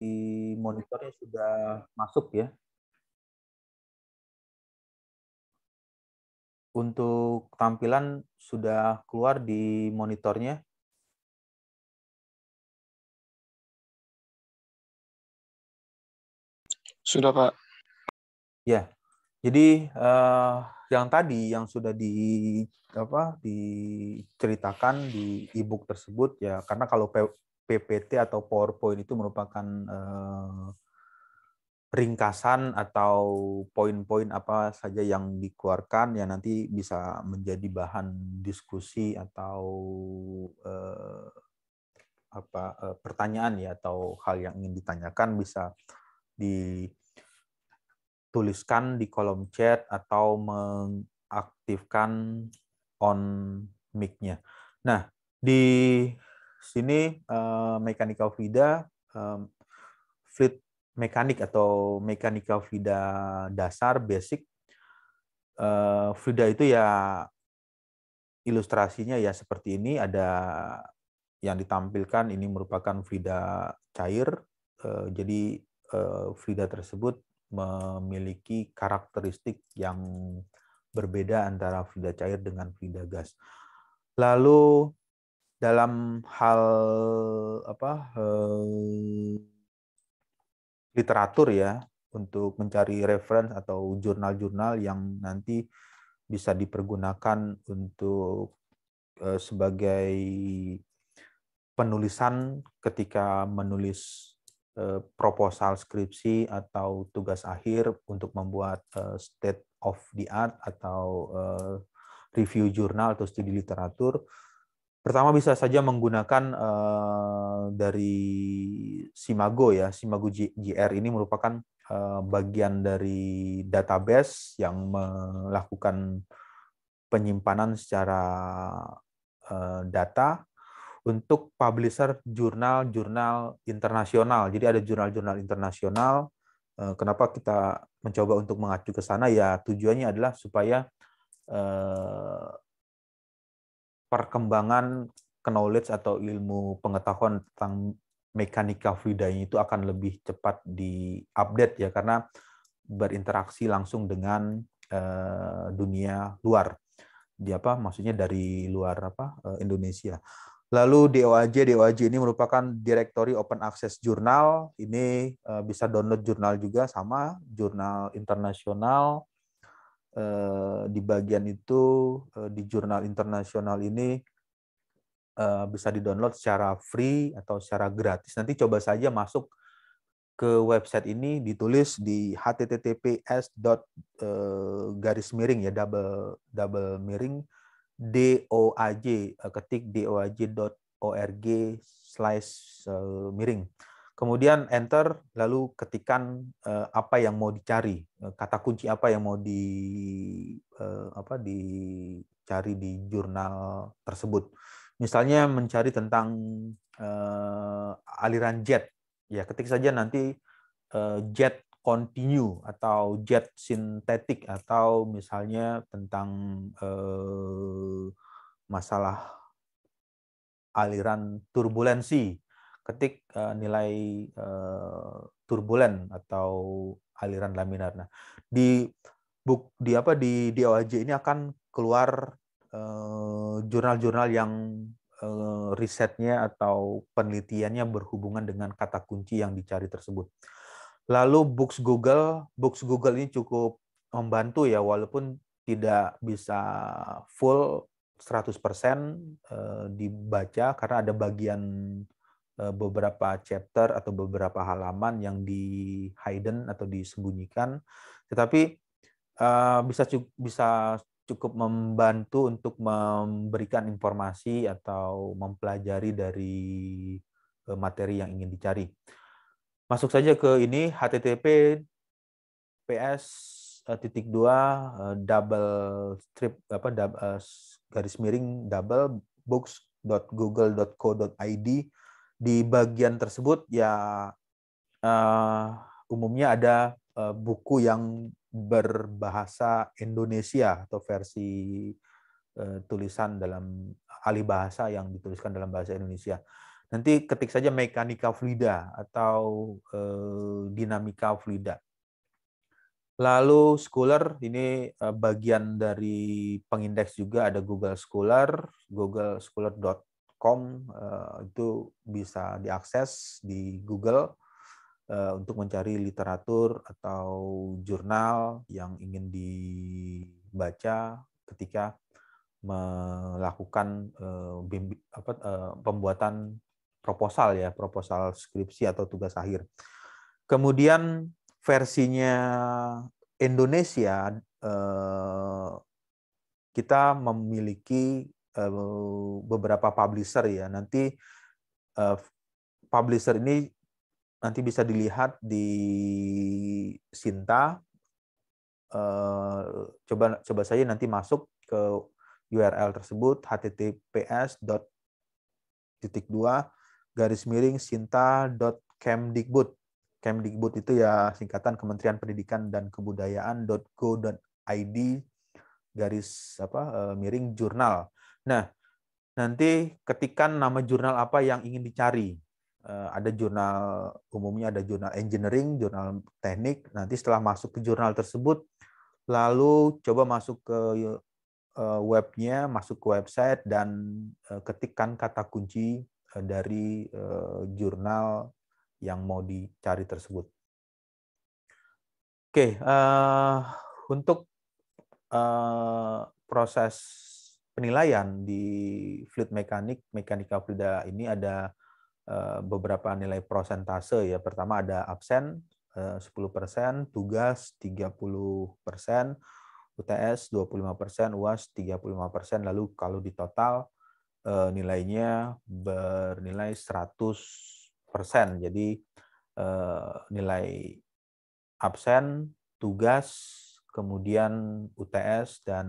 di monitornya sudah masuk ya. Untuk tampilan sudah keluar di monitornya. Sudah, Pak. Ya. Jadi eh, yang tadi yang sudah di apa diceritakan di e-book tersebut ya karena kalau PPT atau PowerPoint itu merupakan eh, ringkasan atau poin-poin apa saja yang dikeluarkan yang nanti bisa menjadi bahan diskusi atau eh, apa eh, pertanyaan ya atau hal yang ingin ditanyakan bisa dituliskan di kolom chat atau mengaktifkan on mic-nya. Nah, di sini uh, eh, mechanical vida um, fluid mekanik atau mechanical vida dasar basic uh, itu ya ilustrasinya ya seperti ini ada yang ditampilkan ini merupakan vida cair uh, jadi uh, tersebut memiliki karakteristik yang berbeda antara vida cair dengan vida gas. Lalu dalam hal apa eh, literatur ya untuk mencari referensi atau jurnal-jurnal yang nanti bisa dipergunakan untuk eh, sebagai penulisan ketika menulis eh, proposal skripsi atau tugas akhir untuk membuat state of the art atau review jurnal atau studi literatur Pertama bisa saja menggunakan uh, dari Simago ya, Simago JR ini merupakan uh, bagian dari database yang melakukan penyimpanan secara uh, data untuk publisher jurnal-jurnal internasional. Jadi ada jurnal-jurnal internasional. Uh, kenapa kita mencoba untuk mengacu ke sana? Ya tujuannya adalah supaya uh, perkembangan knowledge atau ilmu pengetahuan tentang mekanika fluidanya itu akan lebih cepat diupdate ya karena berinteraksi langsung dengan uh, dunia luar. Di apa maksudnya dari luar apa uh, Indonesia. Lalu DOAJ, DOAJ ini merupakan Directory Open Access Jurnal. Ini uh, bisa download jurnal juga sama, jurnal internasional Eh, di bagian itu eh, di jurnal internasional ini eh, bisa didownload secara free atau secara gratis. Nanti coba saja masuk ke website ini ditulis di https dot garis miring ya double double miring doaj ketik doaj.org slash miring kemudian enter lalu ketikan eh, apa yang mau dicari eh, kata kunci apa yang mau di eh, apa dicari di jurnal tersebut misalnya mencari tentang aliran jet ya ketik saja nanti jet continue atau jet sintetik atau misalnya tentang masalah aliran turbulensi ketik uh, nilai uh, turbulen atau aliran laminar. Nah, di buk di apa di di ini akan keluar eh, jurnal-jurnal uh, yang uh, risetnya atau penelitiannya berhubungan dengan kata kunci yang dicari tersebut. Lalu books Google, books Google ini cukup membantu ya walaupun tidak bisa full 100% dibaca karena ada bagian Eh, beberapa chapter atau beberapa halaman yang di hidden atau disembunyikan tetapi eh, bisa bisa cukup membantu untuk memberikan informasi atau mempelajari dari eh, materi yang ingin dicari. Masuk saja ke ini http ps titik dua double strip apa garis miring double books.google.co.id di bagian tersebut ya uh, umumnya ada uh, buku yang berbahasa Indonesia atau versi uh, tulisan dalam alih bahasa yang dituliskan dalam bahasa Indonesia. Nanti ketik saja mekanika fluida atau uh, dinamika fluida. Lalu Scholar ini bagian dari pengindeks juga ada Google Scholar, Google Scholar com eh, itu bisa diakses di Google eh, untuk mencari literatur atau jurnal yang ingin dibaca ketika melakukan eh, pembuatan proposal ya proposal skripsi atau tugas akhir. Kemudian versinya Indonesia kita memiliki Eh, beberapa publisher ya. Nanti eh, publisher ini nanti bisa dilihat di Sinta. Eh, coba coba saja nanti masuk ke URL tersebut https titik dua garis miring sinta kemdikbud kemdikbud itu ya singkatan Kementerian Pendidikan dan Kebudayaan go id garis apa miring jurnal Nah, nanti ketikan nama jurnal apa yang ingin dicari. Eh, ada jurnal umumnya ada jurnal engineering, jurnal teknik. Nanti setelah masuk ke jurnal tersebut, lalu coba masuk ke eh, webnya, masuk ke website dan eh, ketikkan kata kunci dari jurnal yang mau dicari tersebut. Oke, untuk proses penilaian di fluid mekanik mekanika fluida ini ada eh, beberapa nilai prosentase ya. Pertama ada absen 10%, eh, tugas 30%, UTS 25%, UAS 35%, lalu kalau di total eh, nilainya bernilai 100%. Jadi nilai absen, tugas kemudian UTS dan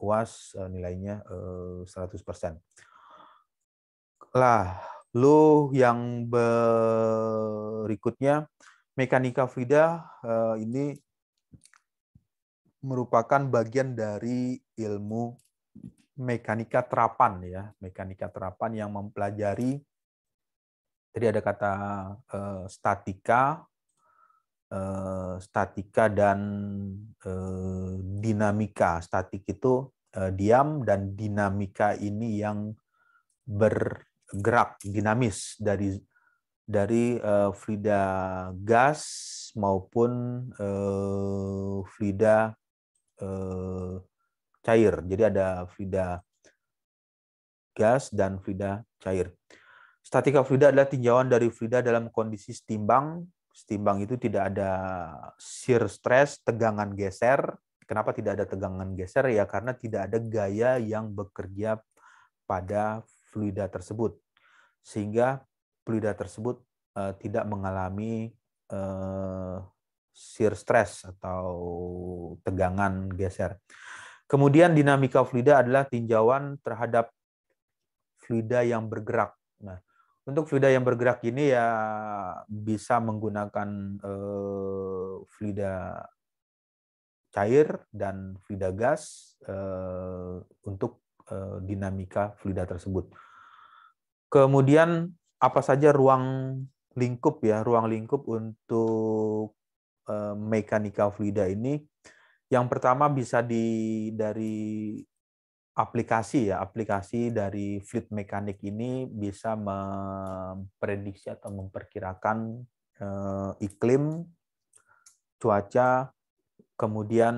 UAS e, nilainya 100%. E, lah, lu yang berikutnya mekanika fluida e, ini merupakan bagian dari ilmu mekanika terapan ya, mekanika terapan yang mempelajari tadi ada kata statika, Eh, statika dan eh, dinamika. Statik itu eh, diam dan dinamika ini yang bergerak dinamis dari dari Frida gas maupun Frida cair. Jadi ada Frida gas dan Frida cair. Statika fluida adalah tinjauan dari fluida dalam kondisi setimbang Setimbang itu tidak ada shear stress, tegangan geser. Kenapa tidak ada tegangan geser? Ya karena tidak ada gaya yang bekerja pada fluida tersebut. Sehingga fluida tersebut eh, tidak mengalami eh, shear stress atau tegangan geser. Kemudian dinamika fluida adalah tinjauan terhadap fluida yang bergerak. Nah, untuk fluida yang bergerak gini ya bisa menggunakan eh, fluida cair dan fluida gas eh, untuk eh, dinamika fluida tersebut. Kemudian apa saja ruang lingkup ya, ruang lingkup untuk eh, mekanika fluida ini? Yang pertama bisa di dari aplikasi ya, aplikasi dari fleet mekanik ini bisa memprediksi atau memperkirakan eh, iklim, cuaca, kemudian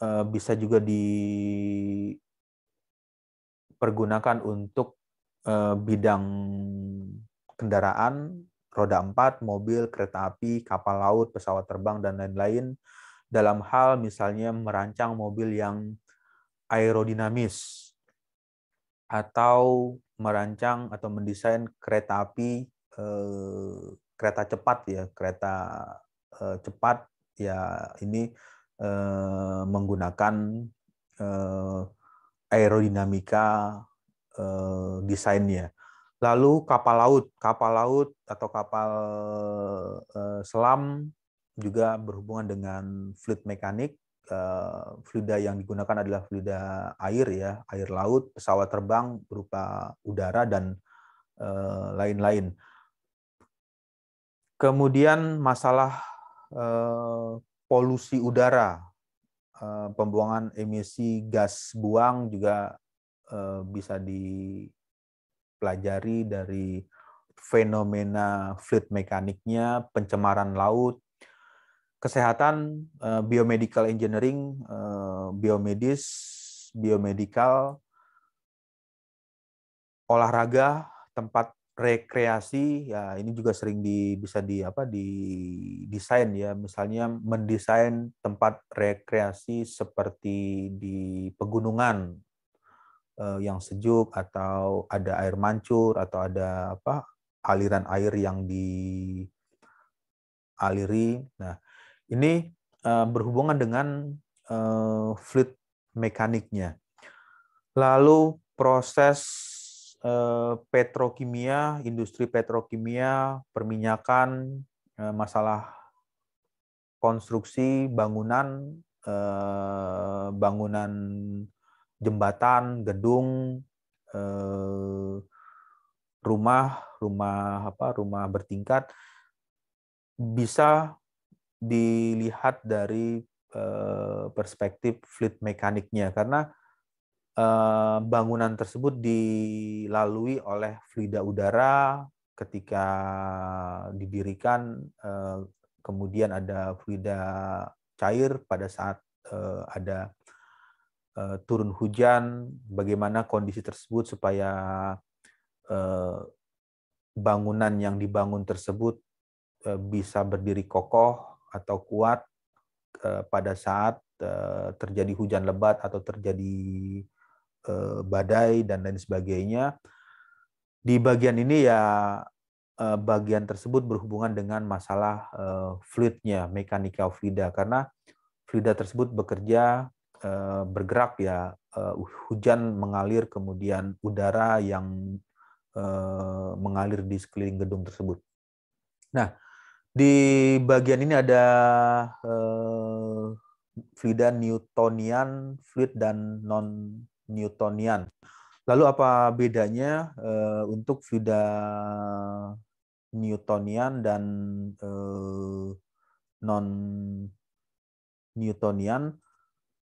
eh, bisa juga dipergunakan untuk eh, bidang kendaraan, roda empat, mobil, kereta api, kapal laut, pesawat terbang, dan lain-lain dalam hal misalnya merancang mobil yang aerodinamis atau merancang atau mendesain kereta api eh, kereta cepat ya kereta eh, cepat ya ini eh, menggunakan aerodinamika eh, desainnya lalu kapal laut kapal laut atau kapal selam juga berhubungan dengan fluid mekanik Eh, fluida yang digunakan adalah fluida air ya, air laut, pesawat terbang berupa udara dan eh, lain-lain. Kemudian masalah eh, polusi udara, pembuangan emisi gas buang juga bisa dipelajari dari fenomena fluid mekaniknya, pencemaran laut, kesehatan, eh, biomedical engineering, eh, biomedis, biomedical, olahraga, tempat rekreasi, ya ini juga sering di, bisa di apa di desain ya, misalnya mendesain tempat rekreasi seperti di pegunungan eh, yang sejuk atau ada air mancur atau ada apa aliran air yang dialiri. Nah, ini uh, berhubungan dengan uh, fluid mekaniknya. Lalu proses uh, petrokimia, industri petrokimia, perminyakan, uh, masalah konstruksi bangunan, uh, bangunan jembatan, gedung, uh, rumah, rumah apa, rumah bertingkat bisa dilihat dari eh, perspektif fluid mekaniknya karena eh, bangunan tersebut dilalui oleh fluida udara ketika didirikan eh, kemudian ada fluida cair pada saat ada turun hujan bagaimana kondisi tersebut supaya bangunan yang dibangun tersebut bisa berdiri kokoh atau kuat eh, pada saat eh, terjadi hujan lebat atau terjadi eh, badai dan lain sebagainya. Di bagian ini ya bagian tersebut berhubungan dengan masalah fluidnya, mekanika fluida karena fluida tersebut bekerja bergerak ya hujan mengalir kemudian udara yang mengalir di sekeliling gedung tersebut. Nah, di bagian ini ada uh, eh, fluida Newtonian, fluid dan non-Newtonian. Lalu apa bedanya uh, untuk fluida Newtonian dan uh, non-Newtonian?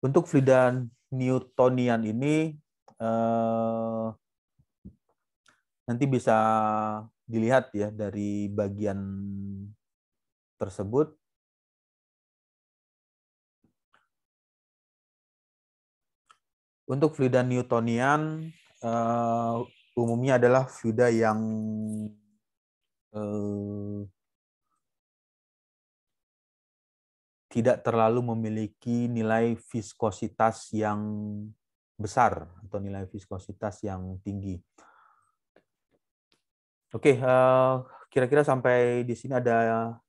Untuk fluida Newtonian ini uh, nanti bisa dilihat ya dari bagian tersebut Untuk fluida Newtonian uh, umumnya adalah fluida yang uh, tidak terlalu memiliki nilai viskositas yang besar atau nilai viskositas yang tinggi. Oke, okay, uh, eh, kira-kira sampai di sini ada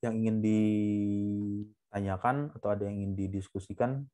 yang ingin ditanyakan atau ada yang ingin didiskusikan